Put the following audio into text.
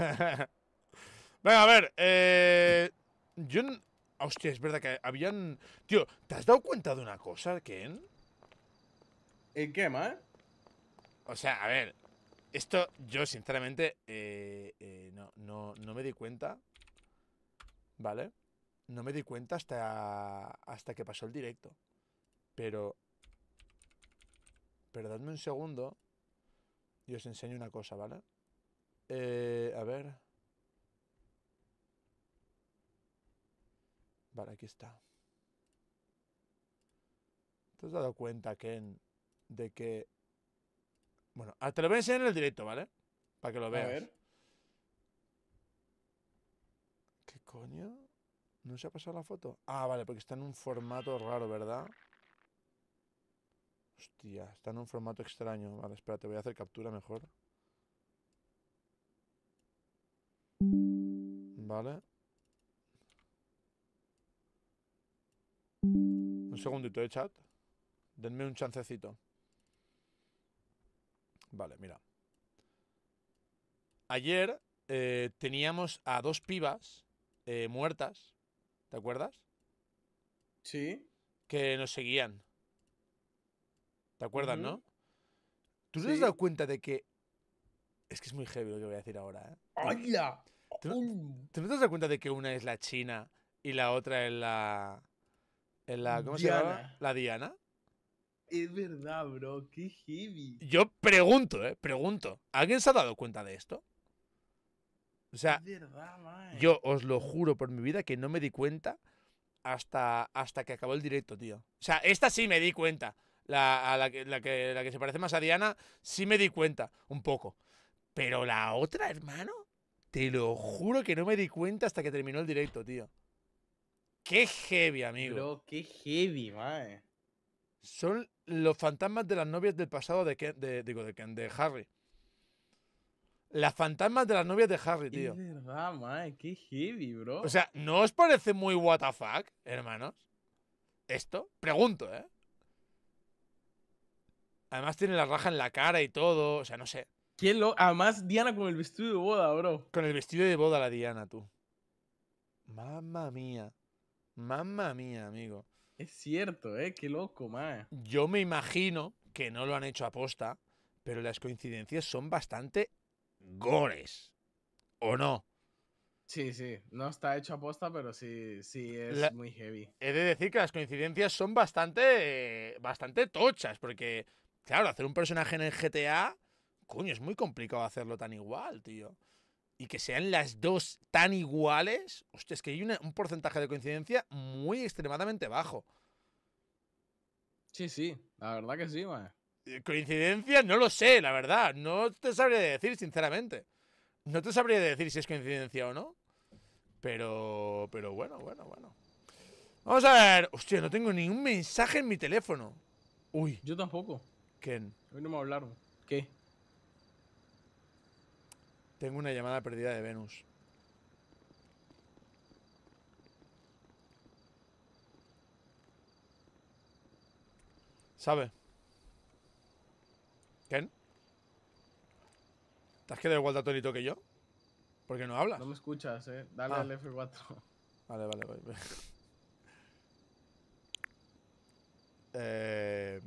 Venga, a ver, eh, yo... Hostia, es verdad que habían... Tío, ¿te has dado cuenta de una cosa, Ken? ¿En qué, más? O sea, a ver, esto yo sinceramente eh, eh, no, no, no me di cuenta, ¿vale? No me di cuenta hasta, hasta que pasó el directo. Pero... Pero un segundo y os enseño una cosa, ¿vale? Eh, a ver. Vale, aquí está. ¿Te has dado cuenta, Ken, de que... Bueno, ah, te lo voy a enseñar en el directo, ¿vale? Para que lo veas. A ver. ¿Qué coño? ¿No se ha pasado la foto? Ah, vale, porque está en un formato raro, ¿verdad? Hostia, está en un formato extraño. Vale, espérate, voy a hacer captura mejor. Vale. Un segundito, de eh, chat? Denme un chancecito. Vale, mira. Ayer eh, teníamos a dos pibas eh, muertas. ¿Te acuerdas? Sí. Que nos seguían. ¿Te acuerdas, no? ¿Tú te has dado cuenta de que... Es que es muy heavy lo que voy a decir ahora, ¿eh? ¡Hala! ¿Tú, no te das cuenta de que una es la China y la otra es la. la ¿Cómo se llama? La Diana. Es verdad, bro, qué heavy. Yo pregunto, eh, pregunto. ¿Alguien se ha dado cuenta de esto? O sea, yo os lo juro por mi vida que no me di cuenta hasta, hasta que acabó el directo, tío. O sea, esta sí me di cuenta. La, la que se parece más a Diana, sí me di cuenta, un poco. Pero la otra, hermano, te lo juro que no me di cuenta hasta que terminó el directo, tío. Qué heavy, amigo. Bro, qué heavy, mae. Son los fantasmas de las novias del pasado de Ken, digo, de, Harry. Las fantasmas de las novias de Harry, tío. Es verdad, mae, qué heavy, bro. O sea, ¿no os parece muy what the fuck, hermanos? Esto, pregunto, ¿eh? Además tiene la raja en la cara y todo, o sea, no sé. Además, Diana con el vestido de boda, bro. Con el vestido de boda la Diana, tú. Mamma mía. Mamma mía, amigo. Es cierto, eh. Qué loco, man. Yo me imagino que no lo han hecho a posta, pero las coincidencias son bastante gores. ¿O no? Sí, sí. No está hecho a posta, pero sí, sí es muy heavy. He de decir que las coincidencias son bastante, bastante tochas, porque, claro, hacer un personaje en el GTA Coño, es muy complicado hacerlo tan igual, tío. Y que sean las dos tan iguales. Hostia, es que hay un porcentaje de coincidencia muy extremadamente bajo. Sí, sí, la verdad que sí, man. Eh, coincidencia, no lo sé, la verdad. No te sabría decir, sinceramente. No te sabría decir si es coincidencia o no. Pero, pero bueno, bueno, bueno. Vamos a ver. Hostia, no tengo ningún mensaje en mi teléfono. Uy. Yo tampoco. ¿Quién? Hoy no me hablaron. ¿Qué? Tengo una llamada perdida de Venus. ¿Sabe? ¿Ken? ¿Te has quedado igual de atónito que yo? ¿Por qué no hablas? No me escuchas, eh. Dale ah. al F4. Vale, vale, vale. eh...